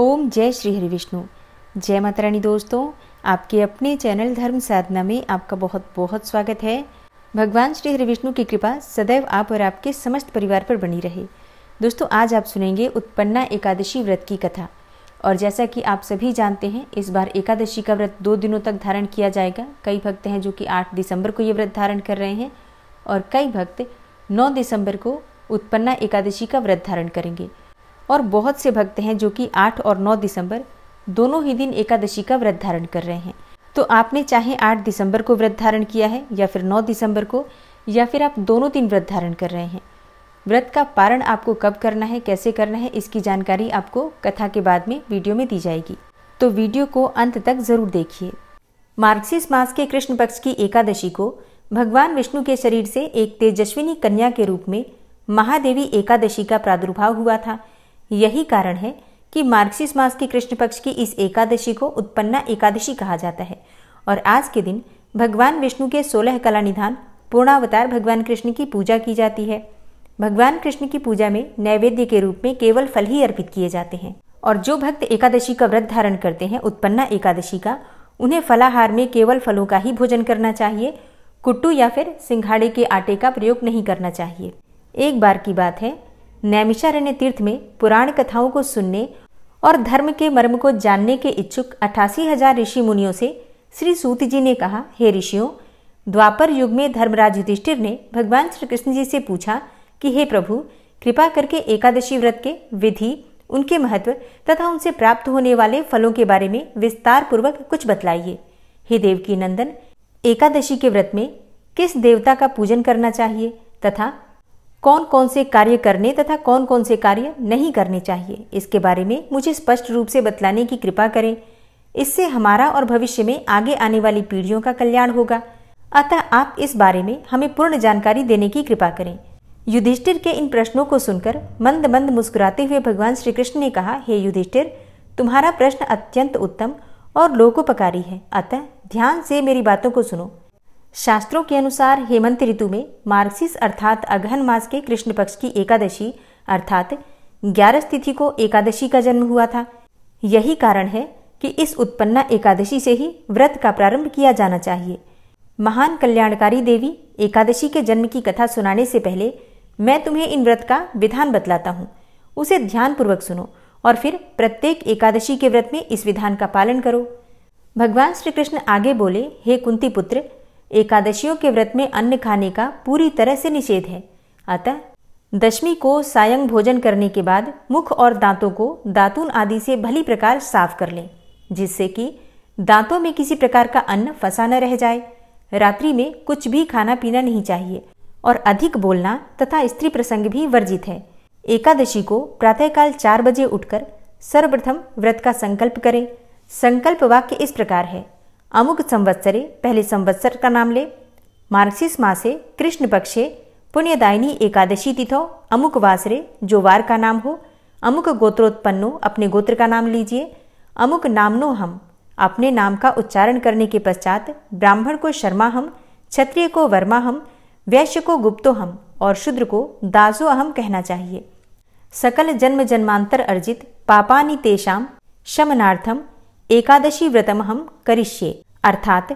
ओम जय श्री हरि विष्णु जय माता रानी दोस्तों आपके अपने चैनल धर्म साधना में आपका बहुत बहुत स्वागत है भगवान श्री हरि विष्णु की कृपा सदैव आप और आपके समस्त परिवार पर बनी रहे दोस्तों आज आप सुनेंगे उत्पन्ना एकादशी व्रत की कथा और जैसा कि आप सभी जानते हैं इस बार एकादशी का व्रत दो दिनों तक धारण किया जाएगा कई भक्त हैं जो कि आठ दिसंबर को ये व्रत धारण कर रहे हैं और कई भक्त नौ दिसंबर को उत्पन्ना एकादशी का व्रत धारण करेंगे और बहुत से भक्त हैं जो कि 8 और 9 दिसंबर दोनों ही दिन एकादशी का व्रत धारण कर रहे हैं तो आपने चाहे 8 दिसंबर को व्रत धारण किया है या फिर 9 दिसंबर को या फिर आप दोनों दिन व्रत धारण कर रहे हैं व्रत का पारण आपको कब करना है कैसे करना है इसकी जानकारी आपको कथा के बाद में वीडियो में दी जाएगी तो वीडियो को अंत तक जरूर देखिए मार्क्सिस मास के कृष्ण पक्ष की एकादशी को भगवान विष्णु के शरीर से एक तेजस्विनी कन्या के रूप में महादेवी एकादशी का प्रादुर्भाव हुआ था यही कारण है कि मार्क्सिस मास की कृष्ण पक्ष की इस एकादशी को उत्पन्ना एकादशी कहा जाता है और आज के दिन भगवान विष्णु के सोलह कला निधान पूर्णावतार भगवान कृष्ण की पूजा की जाती है भगवान कृष्ण की पूजा में नैवेद्य के रूप में केवल फल ही अर्पित किए जाते हैं और जो भक्त एकादशी का व्रत धारण करते हैं उत्पन्ना एकादशी का उन्हें फलाहार में केवल फलों का ही भोजन करना चाहिए कुट्टू या फिर सिंघाड़े के आटे का प्रयोग नहीं करना चाहिए एक बार की बात है नैमिषारण्य तीर्थ में पुराण कथाओं को सुनने और धर्म के मर्म को जानने के इच्छुक अठासी हजार ऋषि मुनियों से श्री सूत जी ने कहा हे ऋषियों द्वापर युग में धर्मराज युधिष्ठिर ने भगवान श्री कृष्ण जी से पूछा कि हे प्रभु कृपा करके एकादशी व्रत के विधि उनके महत्व तथा उनसे प्राप्त होने वाले फलों के बारे में विस्तार पूर्वक कुछ बतलाइए हे देवकी नंदन एकादशी के व्रत में किस देवता का पूजन करना चाहिए तथा कौन कौन से कार्य करने तथा कौन कौन से कार्य नहीं करने चाहिए इसके बारे में मुझे स्पष्ट रूप से बतलाने की कृपा करें इससे हमारा और भविष्य में आगे आने वाली पीढ़ियों का कल्याण होगा अतः आप इस बारे में हमें पूर्ण जानकारी देने की कृपा करें युधिष्ठिर के इन प्रश्नों को सुनकर मंद मंद मुस्कुराते हुए भगवान श्री कृष्ण ने कहा हे युधिष्ठिर तुम्हारा प्रश्न अत्यंत उत्तम और लोकोपकारी है अतः ध्यान से मेरी बातों को सुनो शास्त्रों के अनुसार हेमंत ऋतु में मार्क्सिस अर्थात अगहन मास के कृष्ण पक्ष की एकादशी अर्थात ग्यारह तिथि को एकादशी का जन्म हुआ था यही कारण है कि इस उत्पन्ना एकादशी से ही व्रत का प्रारंभ किया जाना चाहिए महान कल्याणकारी देवी एकादशी के जन्म की कथा सुनाने से पहले मैं तुम्हें इन व्रत का विधान बतलाता हूँ उसे ध्यानपूर्वक सुनो और फिर प्रत्येक एकादशी के व्रत में इस विधान का पालन करो भगवान श्री कृष्ण आगे बोले हे कुंती पुत्र एकादशियों के व्रत में अन्न खाने का पूरी तरह से निषेध है अतः दशमी को सायं भोजन करने के बाद मुख और दांतों को दातून आदि से भली प्रकार साफ कर लें जिससे कि दांतों में किसी प्रकार का अन्न फंसा न रह जाए रात्रि में कुछ भी खाना पीना नहीं चाहिए और अधिक बोलना तथा स्त्री प्रसंग भी वर्जित है एकादशी को प्रातःकाल चार बजे उठकर सर्वप्रथम व्रत का संकल्प करें संकल्प वाक्य इस प्रकार है अमुक संवत्सरे पहले संवत्सर का नाम ले मार्क्सिस मासे कृष्ण पक्षे पुण्यदायिनी एकादशी तिथो अमुक वासरे जो वार का नाम हो अमुक गोत्रोत्पन्नो अपने गोत्र का नाम लीजिए अमुक नामनो हम अपने नाम का उच्चारण करने के पश्चात ब्राह्मण को शर्मा हम क्षत्रिय को वर्मा हम वैश्य को गुप्तो हम और शूद्र को दासो अहम कहना चाहिए सकल जन्म जन्मांतर अर्जित पापानी तेषाम शमनार्थम एकादशी व्रतम हम करिष्ये अर्थात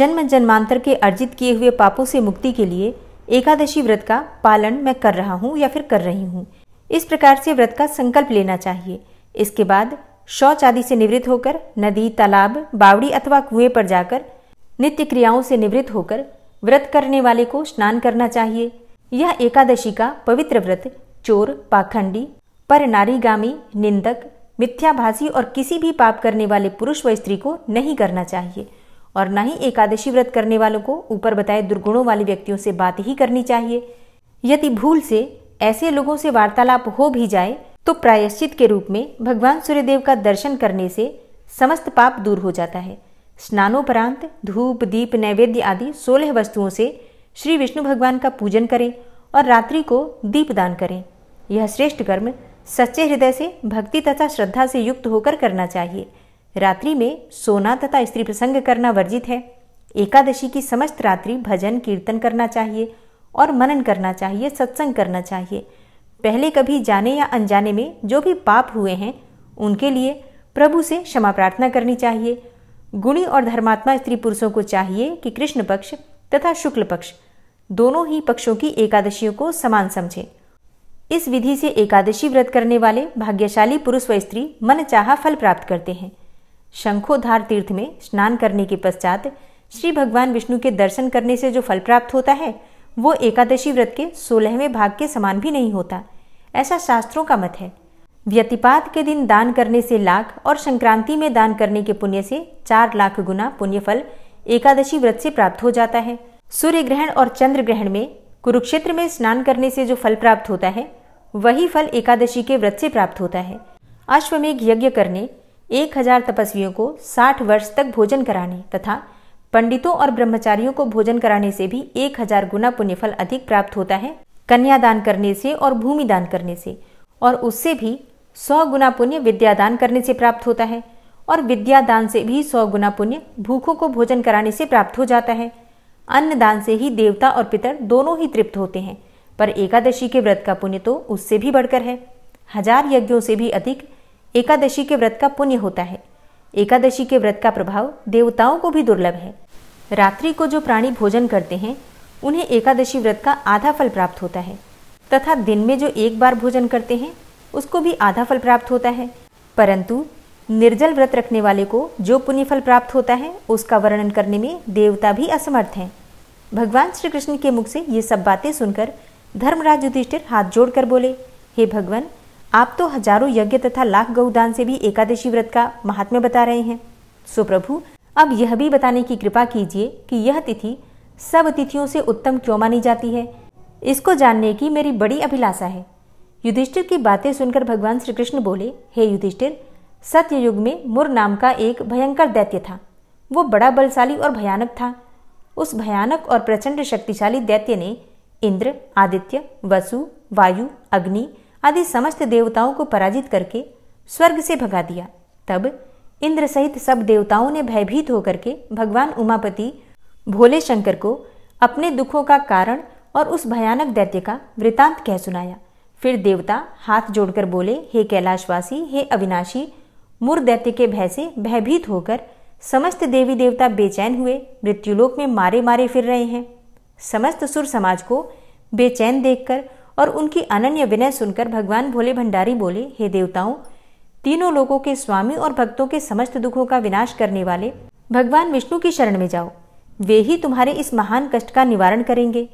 जन्म जन्मांतर के अर्जित किए हुए पापों से मुक्ति के लिए एकादशी व्रत का पालन मैं कर रहा हूँ या फिर कर रही हूँ इस प्रकार से व्रत का संकल्प लेना चाहिए इसके बाद शौच आदि से निवृत्त होकर नदी तालाब बावड़ी अथवा कुएं पर जाकर नित्य क्रियाओं से निवृत्त होकर व्रत करने वाले को स्नान करना चाहिए यह एकादशी का पवित्र व्रत चोर पाखंडी पर नारीगामी निंदक मिथ्याभाषी और किसी भी पाप करने वाले पुरुष व स्त्री को नहीं करना चाहिए और न ही एकादशी व्रत करने वालों को ऊपर बताए दुर्गुणों वाले व्यक्तियों से बात ही करनी चाहिए यदि भूल से ऐसे लोगों से वार्तालाप हो भी जाए तो प्रायश्चित के रूप में भगवान सूर्यदेव का दर्शन करने से समस्त पाप दूर हो जाता है स्नानोपरांत धूप दीप नैवेद्य आदि सोलह वस्तुओं से श्री विष्णु भगवान का पूजन करें और रात्रि को दीपदान करें यह श्रेष्ठ कर्म सच्चे हृदय से भक्ति तथा श्रद्धा से युक्त होकर करना चाहिए रात्रि में सोना तथा स्त्री प्रसंग करना वर्जित है एकादशी की समस्त रात्रि भजन कीर्तन करना चाहिए और मनन करना चाहिए सत्संग करना चाहिए पहले कभी जाने या अनजाने में जो भी पाप हुए हैं उनके लिए प्रभु से क्षमा प्रार्थना करनी चाहिए गुणी और धर्मात्मा स्त्री पुरुषों को चाहिए कि कृष्ण पक्ष तथा शुक्ल पक्ष दोनों ही पक्षों की एकादशियों को समान समझें इस विधि से एकादशी व्रत करने वाले भाग्यशाली पुरुष व स्त्री मन चाह फल प्राप्त करते हैं शंखोधार तीर्थ में स्नान करने के पश्चात श्री भगवान विष्णु के दर्शन करने से जो फल प्राप्त होता है वो एकादशी व्रत के सोलहवें भाग के समान भी नहीं होता ऐसा शास्त्रों का मत है व्यतिपात के दिन दान करने से लाख और संक्रांति में दान करने के पुण्य से चार लाख गुना पुण्य फल एकादशी व्रत से प्राप्त हो जाता है सूर्य ग्रहण और चंद्र ग्रहण में कुरुक्षेत्र में स्नान करने से जो फल प्राप्त होता है वही फल एकादशी के व्रत से प्राप्त होता है अश्वमेघ यज्ञ करने एक हजार तपस्वियों को साठ वर्ष तक भोजन कराने तथा पंडितों और ब्रह्मचारियों को भोजन कराने से भी एक हजार गुना पुण्यफल अधिक प्राप्त होता है कन्यादान करने से और भूमि दान करने से और उससे भी सौ गुना पुण्य विद्यादान करने से प्राप्त होता है और विद्यादान से भी सौ गुना पुण्य भूखों को भोजन कराने से प्राप्त हो जाता है अन्न दान से ही देवता और पितर दोनों ही तृप्त होते हैं पर एकादशी के व्रत का पुण्य तो उससे भी बढ़कर है हजार यज्ञों से भी अधिक एकादशी के व्रत का पुण्य होता है एकादशी के व्रत का प्रभाव देवताओं को भी दुर्लभ है रात्रि को जो प्राणी भोजन करते हैं उन्हें एकादशी व्रत का आधा फल प्राप्त होता है तथा दिन में जो एक बार भोजन करते हैं उसको भी आधा फल प्राप्त होता है परंतु निर्जल व्रत रखने वाले को जो पुण्य फल प्राप्त होता है उसका वर्णन करने में देवता भी असमर्थ हैं भगवान श्री कृष्ण के मुख से ये सब बातें सुनकर धर्मराज युधिष्ठिर हाथ जोड़कर बोले हे भगवान आप तो हजारों यज्ञ तथा लाख गौदान से भी एकादशी व्रत का महात्म्य बता रहे हैं सुप्रभु अब यह भी बताने की कृपा कीजिए कि यह तिथि सब तिथियों से उत्तम क्यों मानी जाती है इसको जानने की मेरी बड़ी अभिलाषा है युधिष्ठिर की बातें सुनकर भगवान श्री कृष्ण बोले हे युधिष्ठिर सत्य युग में मुर नाम का एक भयंकर दैत्य था वो बड़ा बलशाली और भयानक था उस भयानक और प्रचंड शक्तिशाली दैत्य ने इंद्र आदित्य वसु वायु अग्नि आदि समस्त देवताओं को पराजित करके स्वर्ग से भगा दिया तब इंद्र सहित सब देवताओं ने भयभीत होकर के भगवान उमापति भोले शंकर को अपने दुखों का कारण और उस भयानक दैत्य का वृतांत कह सुनाया फिर देवता हाथ जोड़कर बोले हे कैलाशवासी हे अविनाशी मूर दैत्य के भय से भयभीत होकर समस्त देवी देवता बेचैन हुए मृत्युलोक में मारे मारे फिर रहे हैं समस्त सुर समाज को बेचैन देखकर और उनकी अनन्य विनय सुनकर भगवान भोले भंडारी बोले हे देवताओं तीनों लोगों के स्वामी और भक्तों के समस्त दुखों का विनाश करने वाले भगवान विष्णु की शरण में जाओ वे ही तुम्हारे इस महान कष्ट का निवारण करेंगे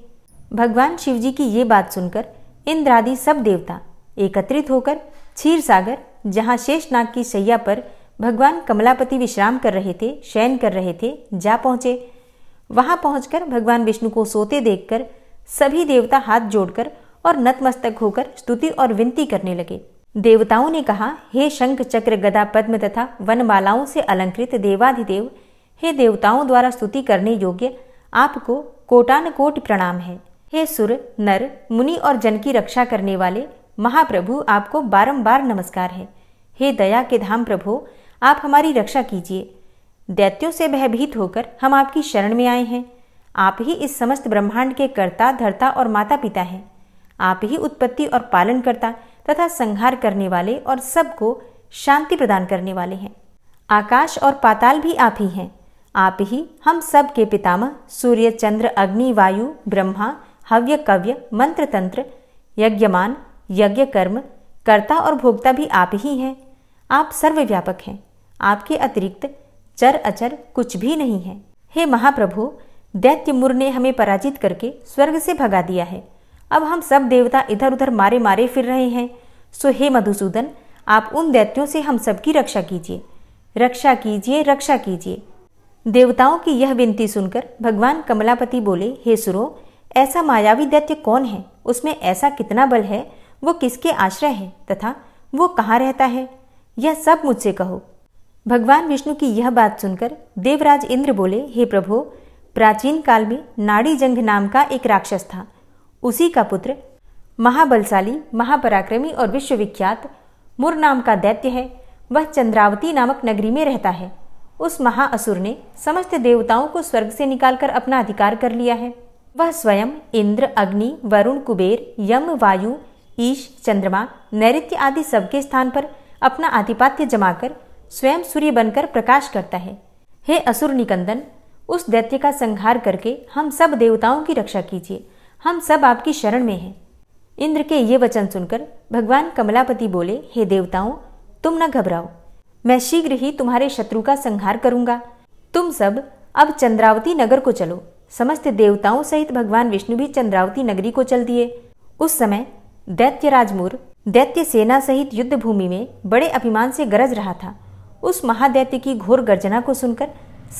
भगवान शिव जी की ये बात सुनकर इंद्रादि सब देवता एकत्रित होकर क्षीर सागर जहाँ शेषनाग की सैया पर भगवान कमलापति विश्राम कर रहे थे शयन कर रहे थे जा पहुँचे वहां पहुंचकर भगवान विष्णु को सोते देखकर सभी देवता हाथ जोड़कर और नतमस्तक होकर स्तुति और विनती करने लगे देवताओं ने कहा हे शंख चक्र गदा पद्म तथा वन मालाओं से अलंकृत देवाधिदेव हे देवताओं द्वारा स्तुति करने योग्य आपको कोटान कोट प्रणाम है हे सुर नर मुनि और जन की रक्षा करने वाले महाप्रभु आपको बारंबार नमस्कार है हे दया के धाम प्रभु आप हमारी रक्षा कीजिए दैत्यों से भयभीत होकर हम आपकी शरण में आए हैं आप ही इस समस्त ब्रह्मांड के कर्ता धर्ता और माता पिता हैं आप ही उत्पत्ति और पालन करता तथा संहार करने वाले और सबको शांति प्रदान करने वाले हैं आकाश और पाताल भी आप ही हैं आप ही हम सब के पितामह सूर्य चंद्र अग्नि वायु ब्रह्मा हव्य कव्य मंत्र तंत्र यज्ञमान यज्ञ कर्म कर्ता और भोक्ता भी आप ही हैं आप सर्वव्यापक हैं आपके अतिरिक्त चर अचर कुछ भी नहीं है हे महाप्रभु दैत्य मुर ने हमें पराजित करके स्वर्ग से भगा दिया है अब हम सब देवता इधर उधर मारे मारे फिर रहे हैं सो हे मधुसूदन आप उन दैत्यों से हम सबकी रक्षा कीजिए रक्षा कीजिए रक्षा कीजिए देवताओं की यह विनती सुनकर भगवान कमलापति बोले हे सुरो ऐसा मायावी दैत्य कौन है उसमें ऐसा कितना बल है वो किसके आश्रय है तथा वो कहाँ रहता है यह सब मुझसे कहो भगवान विष्णु की यह बात सुनकर देवराज इंद्र बोले हे प्रभु प्राचीन काल में नाड़ी जंग नाम का एक राक्षस था उसी का पुत्र महाबलशाली महापराक्रमी और विश्वविख्यात मुर नाम का दैत्य है वह चंद्रावती नामक नगरी में रहता है उस महाअसुर ने समस्त देवताओं को स्वर्ग से निकालकर अपना अधिकार कर लिया है वह स्वयं इंद्र अग्नि वरुण कुबेर यम वायु ईश चंद्रमा नैत्य आदि सबके स्थान पर अपना आधिपात्य जमाकर स्वयं सूर्य बनकर प्रकाश करता है हे असुर निकंदन उस दैत्य का संहार करके हम सब देवताओं की रक्षा कीजिए हम सब आपकी शरण में हैं इंद्र के ये वचन सुनकर भगवान कमलापति बोले हे देवताओं तुम न घबराओ मैं शीघ्र ही तुम्हारे शत्रु का संहार करूंगा तुम सब अब चंद्रावती नगर को चलो समस्त देवताओं सहित भगवान विष्णु भी चंद्रावती नगरी को चल दिए उस समय दैत्य राजमूर दैत्य सेना सहित युद्ध भूमि में बड़े अभिमान से गरज रहा था उस महादैत्य की घोर गर्जना को सुनकर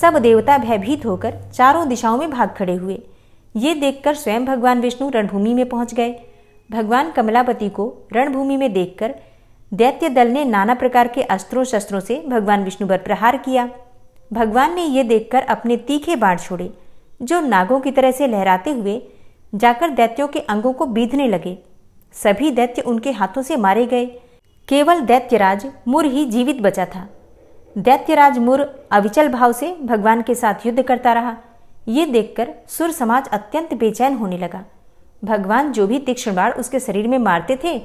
सब देवता भयभीत होकर चारों दिशाओं में भाग खड़े हुए ये देखकर स्वयं भगवान विष्णु रणभूमि में पहुंच गए भगवान कमलापति को रणभूमि में देखकर दैत्य दल ने नाना प्रकार के अस्त्रों शस्त्रों से भगवान विष्णु पर प्रहार किया भगवान ने ये देखकर अपने तीखे बाढ़ छोड़े जो नागों की तरह से लहराते हुए जाकर दैत्यों के अंगों को बीधने लगे सभी दैत्य उनके हाथों से मारे गए केवल दैत्यराज मुर ही जीवित बचा था दैत्यराज मुर अविचल भाव से भगवान के साथ युद्ध करता रहा ये देखकर सुर समाज अत्यंत बेचैन होने लगा भगवान जो भी तीक्ष्ण बाढ़ उसके शरीर में मारते थे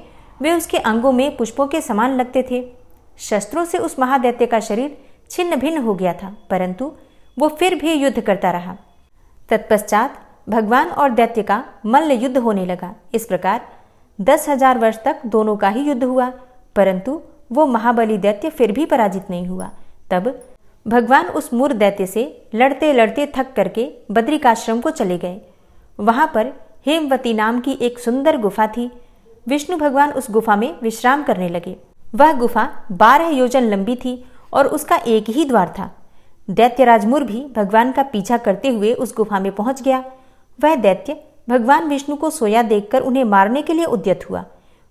वे उसके अंगों में पुष्पों के समान लगते थे शस्त्रों से उस महादैत्य का शरीर छिन्न भिन्न हो गया था परंतु वो फिर भी युद्ध करता रहा तत्पश्चात भगवान और दैत्य का मल्ल युद्ध होने लगा इस प्रकार दस हजार वर्ष तक दोनों का ही युद्ध हुआ परंतु वो महाबली दैत्य फिर भी पराजित नहीं हुआ तब भगवान उस मूर दैत्य से लड़ते लड़ते थक करके बद्रिकाश्रम को चले गए वहाँ पर हेमवती नाम की एक सुंदर गुफा थी विष्णु भगवान उस गुफा में विश्राम करने लगे वह गुफा बारह योजन लंबी थी और उसका एक ही द्वार था दैत्यराज मुर भी भगवान का पीछा करते हुए उस गुफा में पहुंच गया वह दैत्य भगवान विष्णु को सोया देखकर उन्हें मारने के लिए उद्यत हुआ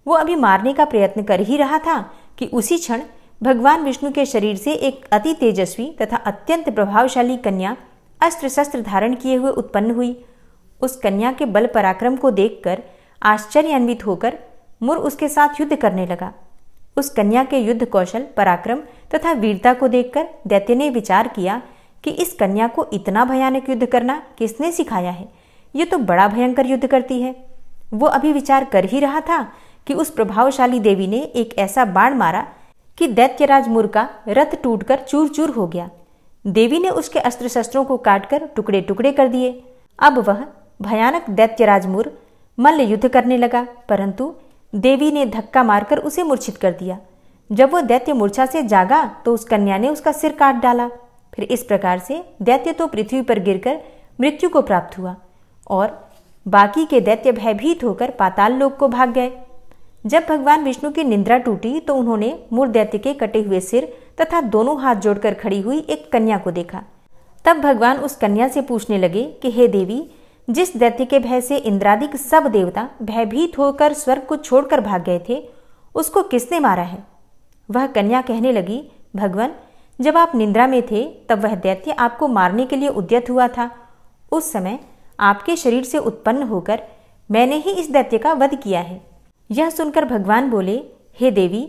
वो अभी मारने का प्रयत्न कर ही रहा था कि उसी क्षण भगवान विष्णु के शरीर से एक अति तेजस्वी तथा अत्यंत प्रभावशाली कन्या अस्त्र शस्त्र धारण किए हुए उत्पन्न हुई उस कन्या के बल पराक्रम को देखकर आश्चर्यान्वित होकर मुर उसके साथ युद्ध करने लगा उस कन्या के युद्ध कौशल पराक्रम तथा वीरता को देखकर दैत्य ने विचार किया कि इस कन्या को इतना भयानक युद्ध करना किसने सिखाया है ये तो बड़ा भयंकर युद्ध करती है वो अभी विचार कर ही रहा था कि उस प्रभावशाली देवी ने एक ऐसा बाण मारा कि दैत्यराज मुर का रथ टूटकर चूर चूर हो गया देवी ने उसके अस्त्र शस्त्रों को काटकर टुकड़े टुकड़े कर दिए अब वह भयानक दैत्यराज मुर मल्ल युद्ध करने लगा परंतु देवी ने धक्का मारकर उसे मूर्छित कर दिया जब वो दैत्य मूर्छा से जागा तो उस कन्या ने उसका सिर काट डाला फिर इस प्रकार से दैत्य तो पृथ्वी पर गिरकर मृत्यु को प्राप्त हुआ और बाकी के दैत्य भयभीत होकर पाताल लोक को भाग गए जब भगवान विष्णु की निंद्रा टूटी तो उन्होंने मूर्दैत्य के कटे हुए सिर तथा दोनों हाथ जोड़कर खड़ी हुई एक कन्या को देखा तब भगवान उस कन्या से पूछने लगे कि हे देवी जिस दैत्य के भय से इंद्रादिक सब देवता भयभीत होकर स्वर्ग को छोड़कर भाग गए थे उसको किसने मारा है वह कन्या कहने लगी भगवान जब आप निंद्रा में थे तब वह दैत्य आपको मारने के लिए उद्यत हुआ था उस समय आपके शरीर से उत्पन्न होकर मैंने ही इस दैत्य का वध किया है यह सुनकर भगवान बोले हे देवी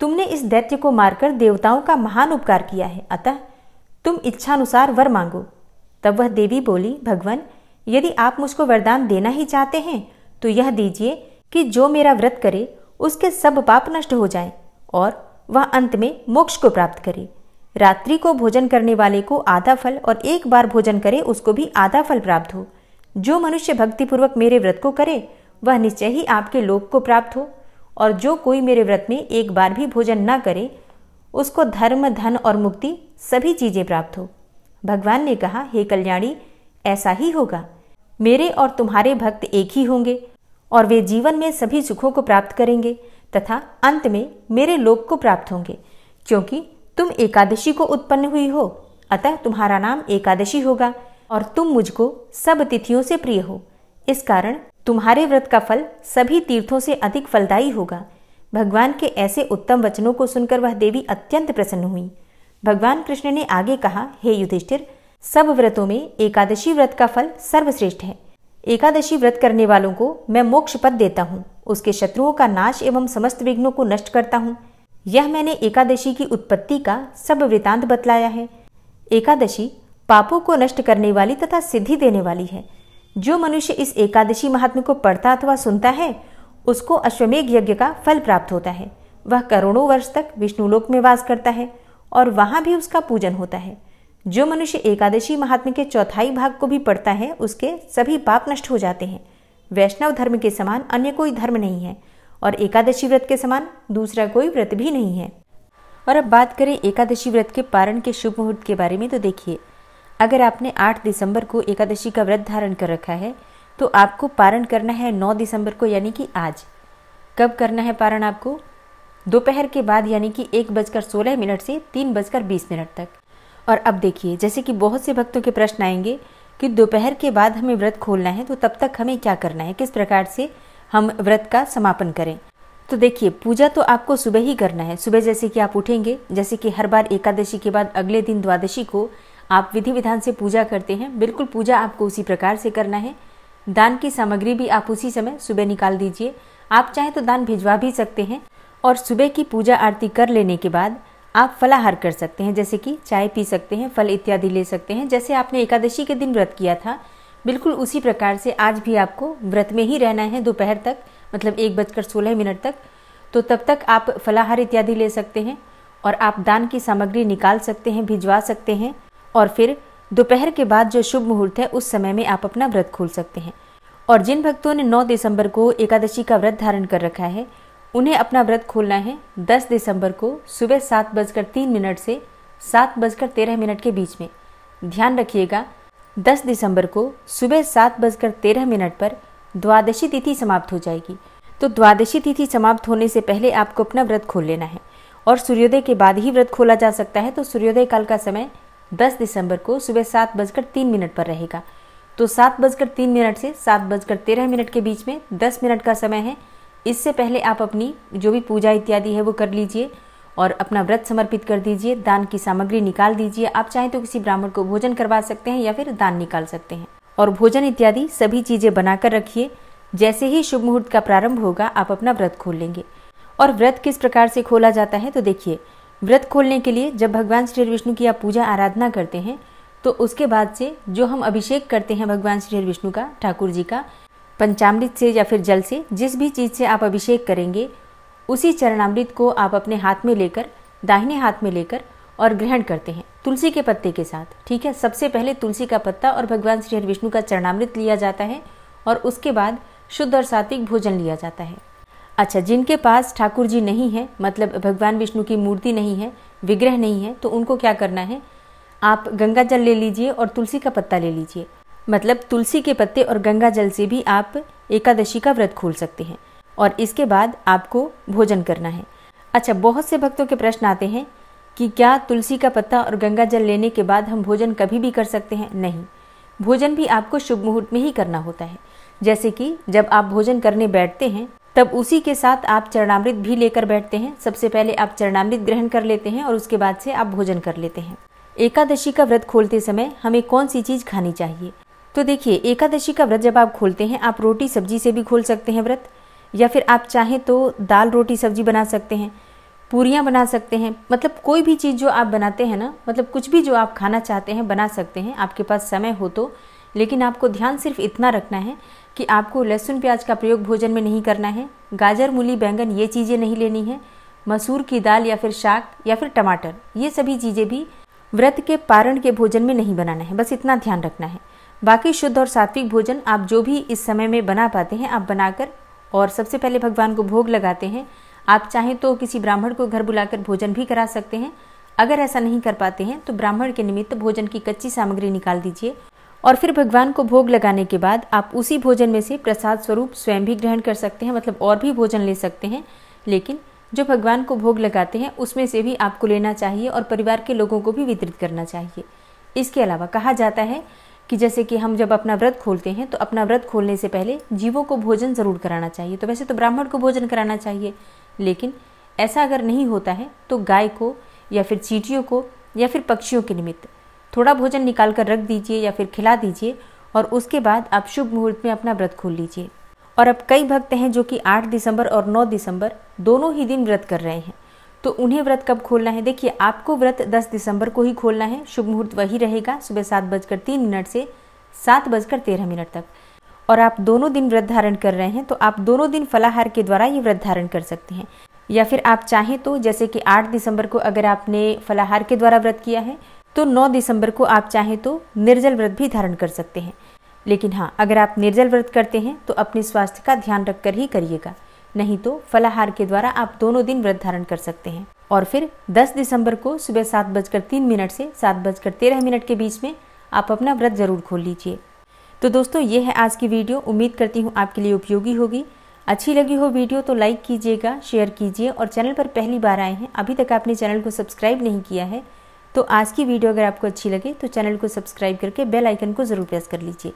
तुमने इस दैत्य को मारकर देवताओं का महान उपकार किया है अतः तुम इच्छानुसार वर मांगो तब वह देवी बोली भगवान यदि आप मुझको वरदान देना ही चाहते हैं तो यह दीजिए कि जो मेरा व्रत करे उसके सब पाप नष्ट हो जाएं और वह अंत में मोक्ष को प्राप्त करे रात्रि को भोजन करने वाले को आधा फल और एक बार भोजन करे उसको भी आधा फल प्राप्त हो जो मनुष्य भक्तिपूर्वक मेरे व्रत को करे वह निश्चय ही आपके लोक को प्राप्त हो और जो कोई मेरे व्रत में एक बार भी भोजन न करे उसको धर्म धन और मुक्ति सभी चीज़ें प्राप्त हो भगवान ने कहा हे कल्याणी ऐसा ही होगा मेरे और तुम्हारे भक्त एक ही होंगे और वे जीवन में सभी सुखों को प्राप्त करेंगे तथा अंत में मेरे लोक को प्राप्त होंगे क्योंकि तुम एकादशी को उत्पन्न हुई हो अतः तुम्हारा नाम एकादशी होगा और तुम मुझको सब तिथियों से प्रिय हो इस कारण तुम्हारे व्रत का फल सभी तीर्थों से अधिक फलदायी होगा भगवान के ऐसे उत्तम वचनों को सुनकर वह देवी अत्यंत प्रसन्न हुई भगवान कृष्ण ने आगे कहा हे युधिष्ठिर सब व्रतों में एकादशी व्रत का फल सर्वश्रेष्ठ है एकादशी व्रत करने वालों को मैं मोक्ष पद देता हूँ उसके शत्रुओं का नाश एवं समस्त विघ्नों को नष्ट करता हूँ यह मैंने एकादशी की उत्पत्ति का सब वृतांत बतलाया है एकादशी पापों को नष्ट करने वाली तथा सिद्धि देने वाली है जो मनुष्य इस एकादशी महात्म्य को पढ़ता अथवा सुनता है उसको अश्वमेघ यज्ञ का फल प्राप्त होता है वह करोड़ों वर्ष तक विष्णुलोक में वास करता है और वहाँ भी उसका पूजन होता है जो मनुष्य एकादशी महात्म्य के चौथाई भाग को भी पढ़ता है उसके सभी पाप नष्ट हो जाते हैं वैष्णव धर्म के समान अन्य कोई धर्म नहीं है और एकादशी व्रत के समान दूसरा कोई व्रत भी नहीं है और अब बात करें एकादशी व्रत के पारण के शुभ मुहूर्त के बारे में तो देखिए अगर आपने 8 दिसंबर को एकादशी का व्रत धारण कर रखा है तो आपको पारण करना है 9 दिसंबर को यानी कि आज कब करना है पारण आपको दोपहर के बाद यानी कि एक बजकर सोलह मिनट से तीन बजकर बीस मिनट तक और अब देखिए जैसे कि बहुत से भक्तों के प्रश्न आएंगे कि दोपहर के बाद हमें व्रत खोलना है तो तब तक हमें क्या करना है किस प्रकार से हम व्रत का समापन करें तो देखिए पूजा तो आपको सुबह ही करना है सुबह जैसे कि आप उठेंगे जैसे कि हर बार एकादशी के बाद अगले दिन द्वादशी को आप विधि विधान से पूजा करते हैं बिल्कुल पूजा आपको उसी प्रकार से करना है दान की सामग्री भी आप उसी समय सुबह निकाल दीजिए आप चाहें तो दान भिजवा भी सकते हैं और सुबह की पूजा आरती कर लेने के बाद आप फलाहार कर सकते हैं जैसे कि चाय पी सकते हैं फल इत्यादि ले सकते हैं जैसे आपने एकादशी के दिन व्रत किया था बिल्कुल उसी प्रकार से आज भी आपको व्रत में ही रहना है दोपहर तक मतलब एक बजकर सोलह मिनट तक तो तब तक आप फलाहार इत्यादि ले सकते हैं और आप दान की सामग्री निकाल सकते हैं भिजवा सकते हैं और फिर दोपहर के बाद जो शुभ मुहूर्त है उस समय में आप अपना व्रत खोल सकते हैं और जिन भक्तों ने 9 दिसंबर को एकादशी का व्रत धारण कर रखा है उन्हें अपना व्रत खोलना है 10 दिसंबर को सुबह सात बजकर तीन मिनट से सात बजकर तेरह मिनट के बीच में ध्यान रखिएगा 10 दिसंबर को सुबह सात बजकर तेरह मिनट पर द्वादशी तिथि समाप्त हो जाएगी तो द्वादशी तिथि समाप्त होने से पहले आपको अपना व्रत खोल लेना है और सूर्योदय के बाद ही व्रत खोला जा सकता है तो सूर्योदय काल का समय दस दिसंबर को सुबह सात बजकर तीन मिनट पर रहेगा तो सात बजकर तीन मिनट से सात बजकर तेरह मिनट के बीच में दस मिनट का समय है इससे पहले आप अपनी जो भी पूजा इत्यादि है वो कर लीजिए और अपना व्रत समर्पित कर दीजिए दान की सामग्री निकाल दीजिए आप चाहे तो किसी ब्राह्मण को भोजन करवा सकते हैं या फिर दान निकाल सकते हैं और भोजन इत्यादि सभी चीज़ें बनाकर रखिए जैसे ही शुभ मुहूर्त का प्रारंभ होगा आप अपना व्रत खोल लेंगे और व्रत किस प्रकार से खोला जाता है तो देखिए व्रत खोलने के लिए जब भगवान श्री विष्णु की आप पूजा आराधना करते हैं तो उसके बाद से जो हम अभिषेक करते हैं भगवान श्री विष्णु का ठाकुर जी का पंचामृत से या फिर जल से जिस भी चीज़ से आप अभिषेक करेंगे उसी चरणामृत को आप अपने हाथ में लेकर दाहिने हाथ में लेकर और ग्रहण करते हैं तुलसी के पत्ते के साथ ठीक है सबसे पहले तुलसी का पत्ता और भगवान श्री विष्णु का चरणामृत लिया जाता है और उसके बाद शुद्ध और सात्विक भोजन लिया जाता है अच्छा जिनके पास ठाकुर जी नहीं है मतलब भगवान विष्णु की मूर्ति नहीं है विग्रह नहीं है तो उनको क्या करना है आप गंगा जल ले लीजिए और तुलसी का पत्ता ले लीजिए मतलब तुलसी के पत्ते और गंगा जल से भी आप एकादशी का व्रत खोल सकते हैं और इसके बाद आपको भोजन करना है अच्छा बहुत से भक्तों के प्रश्न आते हैं कि क्या तुलसी का पत्ता और गंगा जल लेने के बाद हम भोजन कभी भी कर सकते हैं नहीं भोजन भी आपको शुभ मुहूर्त में ही करना होता है जैसे कि जब आप भोजन करने बैठते हैं तब उसी के साथ आप चरणामृत भी लेकर बैठते हैं सबसे पहले आप चरणामृत ग्रहण कर लेते हैं और उसके बाद से आप भोजन कर लेते हैं एकादशी का व्रत खोलते समय हमें कौन सी चीज़ खानी चाहिए तो देखिए एकादशी का व्रत जब आप खोलते हैं आप रोटी सब्जी से भी खोल सकते हैं व्रत या फिर आप चाहें तो दाल रोटी सब्जी बना सकते हैं पूरियाँ बना सकते हैं मतलब कोई भी चीज़ जो आप बनाते हैं ना मतलब कुछ भी जो आप खाना चाहते हैं बना सकते हैं आपके पास समय हो तो लेकिन आपको ध्यान सिर्फ इतना रखना है कि आपको लहसुन प्याज का प्रयोग भोजन में नहीं करना है गाजर मूली बैंगन ये चीज़ें नहीं लेनी है मसूर की दाल या फिर शाक या फिर टमाटर ये सभी चीज़ें भी व्रत के पारण के भोजन में नहीं बनाना है बस इतना ध्यान रखना है बाकी शुद्ध और सात्विक भोजन आप जो भी इस समय में बना पाते हैं आप बनाकर और सबसे पहले भगवान को भोग लगाते हैं आप चाहें तो किसी ब्राह्मण को घर बुलाकर भोजन भी करा सकते हैं अगर ऐसा नहीं कर पाते हैं तो ब्राह्मण के निमित्त भोजन की कच्ची सामग्री निकाल दीजिए और फिर भगवान को भोग लगाने के बाद आप उसी भोजन में से प्रसाद स्वरूप स्वयं भी ग्रहण कर सकते हैं मतलब और भी भोजन ले सकते हैं लेकिन जो भगवान को भोग लगाते हैं उसमें से भी आपको लेना चाहिए और परिवार के लोगों को भी वितरित करना चाहिए इसके अलावा कहा जाता है कि जैसे कि हम जब अपना व्रत खोलते हैं तो अपना व्रत खोलने से पहले जीवों को भोजन ज़रूर कराना चाहिए तो वैसे तो ब्राह्मण को भोजन कराना चाहिए लेकिन ऐसा अगर नहीं होता है तो गाय को या फिर चीटियों को या फिर पक्षियों के निमित्त थोड़ा भोजन निकाल कर रख दीजिए या फिर खिला दीजिए और उसके बाद आप शुभ मुहूर्त में अपना व्रत खोल लीजिए और अब कई भक्त हैं जो कि 8 दिसंबर और 9 दिसंबर दोनों ही दिन व्रत कर रहे हैं तो उन्हें व्रत कब खोलना है देखिए आपको व्रत 10 दिसंबर को ही खोलना है शुभ मुहूर्त वही रहेगा सुबह सात बजकर तीन मिनट से सात बजकर तेरह मिनट तक और आप दोनों दिन व्रत धारण कर रहे हैं तो आप दोनों दिन फलाहार के द्वारा ये व्रत धारण कर सकते हैं या फिर आप चाहें तो जैसे कि 8 दिसंबर को अगर आपने फलाहार के द्वारा व्रत किया है तो 9 दिसंबर को आप चाहें तो निर्जल व्रत भी धारण कर सकते हैं लेकिन हाँ अगर आप निर्जल व्रत करते हैं तो अपने स्वास्थ्य का ध्यान रखकर ही करिएगा नहीं तो फलाहार के द्वारा आप दोनों दिन व्रत धारण कर सकते हैं और फिर 10 दिसंबर को सुबह सात बजकर तीन मिनट से सात बजकर तेरह मिनट के बीच में आप अपना व्रत जरूर खोल लीजिए तो दोस्तों ये है आज की वीडियो उम्मीद करती हूँ आपके लिए उपयोगी होगी अच्छी लगी हो वीडियो तो लाइक कीजिएगा शेयर कीजिए और चैनल पर पहली बार आए हैं अभी तक आपने चैनल को सब्सक्राइब नहीं किया है तो आज की वीडियो अगर आपको अच्छी लगे तो चैनल को सब्सक्राइब करके बेल आइकन को ज़रूर प्रेस कर लीजिए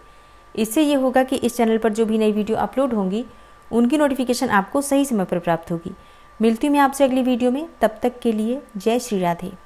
इससे ये होगा कि इस चैनल पर जो भी नई वीडियो अपलोड होंगी उनकी नोटिफिकेशन आपको सही समय पर प्राप्त होगी मिलती हूँ मैं आपसे अगली वीडियो में तब तक के लिए जय श्री राधे